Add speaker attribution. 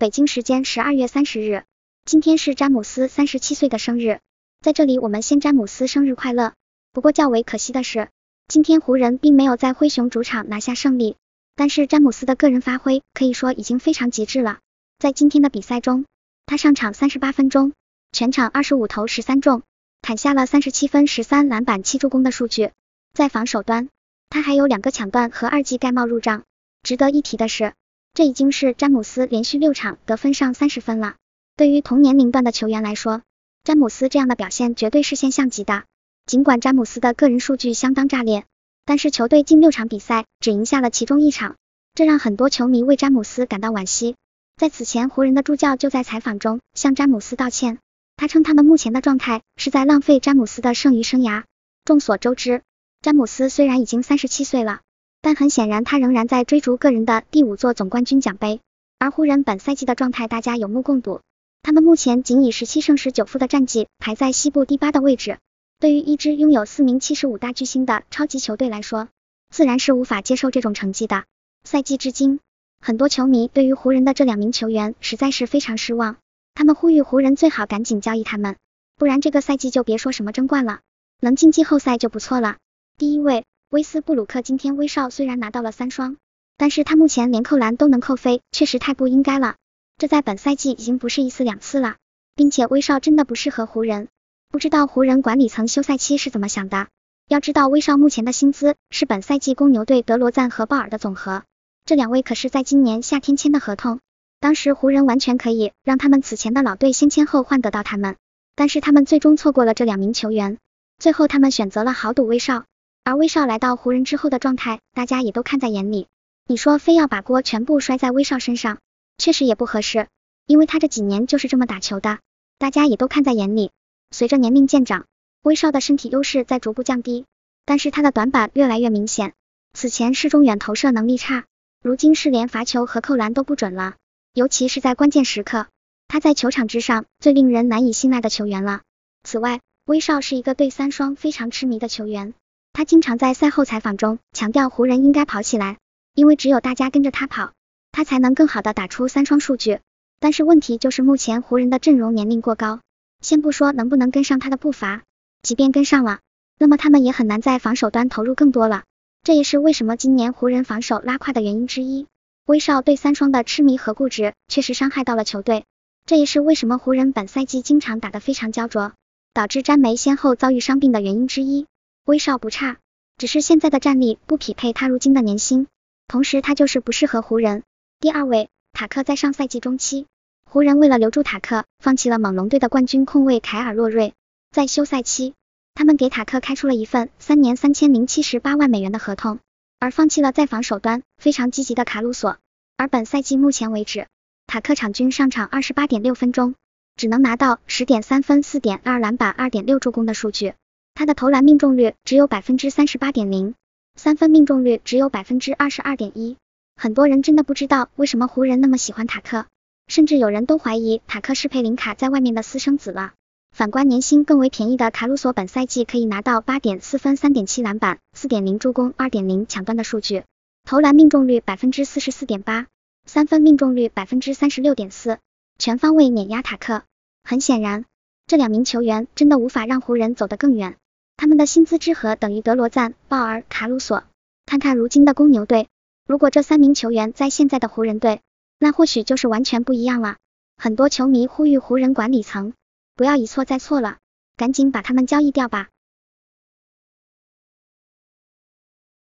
Speaker 1: 北京时间十二月三十日，今天是詹姆斯三十七岁的生日。在这里，我们先詹姆斯生日快乐。不过较为可惜的是，今天湖人并没有在灰熊主场拿下胜利。但是詹姆斯的个人发挥可以说已经非常极致了。在今天的比赛中，他上场三十八分钟，全场二十五投十三中，砍下了三十七分、十三篮板、七助攻的数据。在防守端，他还有两个抢断和二记盖帽入账。值得一提的是。这已经是詹姆斯连续六场得分上三十分了。对于同年龄段的球员来说，詹姆斯这样的表现绝对是现象级的。尽管詹姆斯的个人数据相当炸裂，但是球队近六场比赛只赢下了其中一场，这让很多球迷为詹姆斯感到惋惜。在此前，湖人的助教就在采访中向詹姆斯道歉，他称他们目前的状态是在浪费詹姆斯的剩余生涯。众所周知，詹姆斯虽然已经三十七岁了。但很显然，他仍然在追逐个人的第五座总冠军奖杯。而湖人本赛季的状态，大家有目共睹。他们目前仅以十七胜十九负的战绩，排在西部第八的位置。对于一支拥有四名七十五大巨星的超级球队来说，自然是无法接受这种成绩的。赛季至今，很多球迷对于湖人的这两名球员实在是非常失望。他们呼吁湖人最好赶紧交易他们，不然这个赛季就别说什么争冠了，能进季后赛就不错了。第一位。威斯布鲁克今天威少虽然拿到了三双，但是他目前连扣篮都能扣飞，确实太不应该了。这在本赛季已经不是一次两次了，并且威少真的不适合湖人，不知道湖人管理层休赛期是怎么想的？要知道威少目前的薪资是本赛季公牛队德罗赞和鲍尔的总和，这两位可是在今年夏天签的合同，当时湖人完全可以让他们此前的老队先签后换得到他们，但是他们最终错过了这两名球员，最后他们选择了豪赌威少。而威少来到湖人之后的状态，大家也都看在眼里。你说非要把锅全部摔在威少身上，确实也不合适，因为他这几年就是这么打球的，大家也都看在眼里。随着年龄渐长，威少的身体优势在逐步降低，但是他的短板越来越明显。此前是中远投射能力差，如今是连罚球和扣篮都不准了，尤其是在关键时刻，他在球场之上最令人难以信赖的球员了。此外，威少是一个对三双非常痴迷的球员。他经常在赛后采访中强调，湖人应该跑起来，因为只有大家跟着他跑，他才能更好的打出三双数据。但是问题就是，目前湖人的阵容年龄过高，先不说能不能跟上他的步伐，即便跟上了，那么他们也很难在防守端投入更多了。这也是为什么今年湖人防守拉胯的原因之一。威少对三双的痴迷和固执，确实伤害到了球队。这也是为什么湖人本赛季经常打得非常焦灼，导致詹梅先后遭遇伤病的原因之一。威少不差，只是现在的战力不匹配他如今的年薪，同时他就是不适合湖人。第二位，塔克在上赛季中期，湖人为了留住塔克，放弃了猛龙队的冠军控卫凯尔洛瑞。在休赛期，他们给塔克开出了一份三年三千零七十八万美元的合同，而放弃了在防守端非常积极的卡鲁索。而本赛季目前为止，塔克场均上场二十八点六分钟，只能拿到十点三分、四点二篮板、二点六助攻的数据。他的投篮命中率只有百分之三十八点零，三分命中率只有百分之二十二点一。很多人真的不知道为什么湖人那么喜欢塔克，甚至有人都怀疑塔克是佩林卡在外面的私生子了。反观年薪更为便宜的卡鲁索，本赛季可以拿到八点四分、三点七篮板、四点零助攻、二点零抢断的数据，投篮命中率百分之四十四点八，三分命中率百分之三十六点四，全方位碾压塔克。很显然，这两名球员真的无法让湖人走得更远。他们的薪资之和等于德罗赞、鲍尔、卡鲁索。看看如今的公牛队，如果这三名球员在现在的湖人队，那或许就是完全不一样了。很多球迷呼吁湖人管理层不要一错再错了，赶紧把他们交易掉吧。